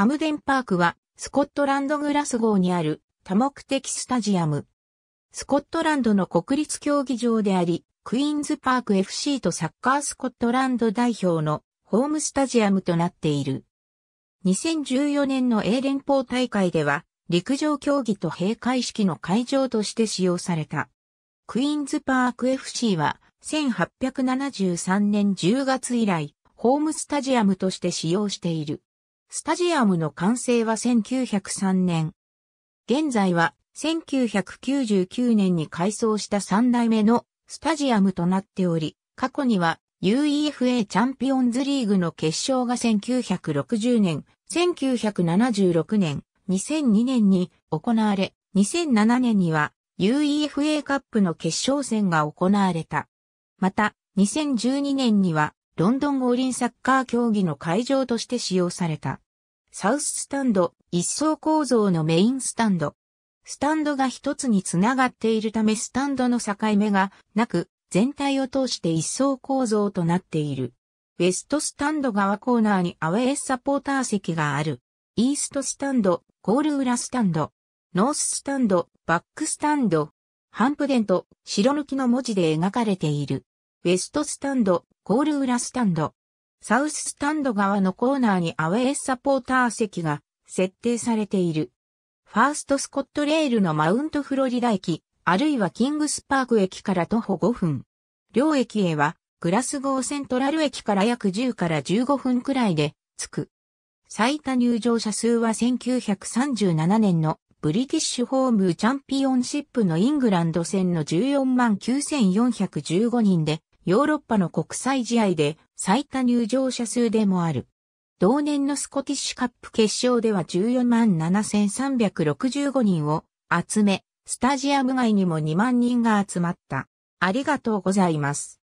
ハムデンパークは、スコットランドグラスゴーにある多目的スタジアム。スコットランドの国立競技場であり、クイーンズパーク FC とサッカースコットランド代表のホームスタジアムとなっている。2014年の英連邦大会では、陸上競技と閉会式の会場として使用された。クイーンズパーク FC は、1873年10月以来、ホームスタジアムとして使用している。スタジアムの完成は1903年。現在は1999年に改装した3代目のスタジアムとなっており、過去には UEFA チャンピオンズリーグの決勝が1960年、1976年、2002年に行われ、2007年には UEFA カップの決勝戦が行われた。また、2012年にはロンドン五輪サッカー競技の会場として使用された。サウススタンド、一層構造のメインスタンド。スタンドが一つにつながっているためスタンドの境目がなく、全体を通して一層構造となっている。ウェストスタンド側コーナーにアウェーサポーター席がある。イーストスタンド、ゴール裏スタンド。ノーススタンド、バックスタンド。ハンプデント、白抜きの文字で描かれている。ウェストスタンド、ゴール裏スタンド。サウススタンド側のコーナーにアウェーサポーター席が設定されている。ファーストスコットレールのマウントフロリダ駅、あるいはキングスパーク駅から徒歩5分。両駅へは、グラスゴーセントラル駅から約10から15分くらいで、着く。最多入場者数は1937年のブリティッシュホームチャンピオンシップのイングランド戦の14万9415人で、ヨーロッパの国際試合で最多入場者数でもある。同年のスコティッシュカップ決勝では14万7365人を集め、スタジアム外にも2万人が集まった。ありがとうございます。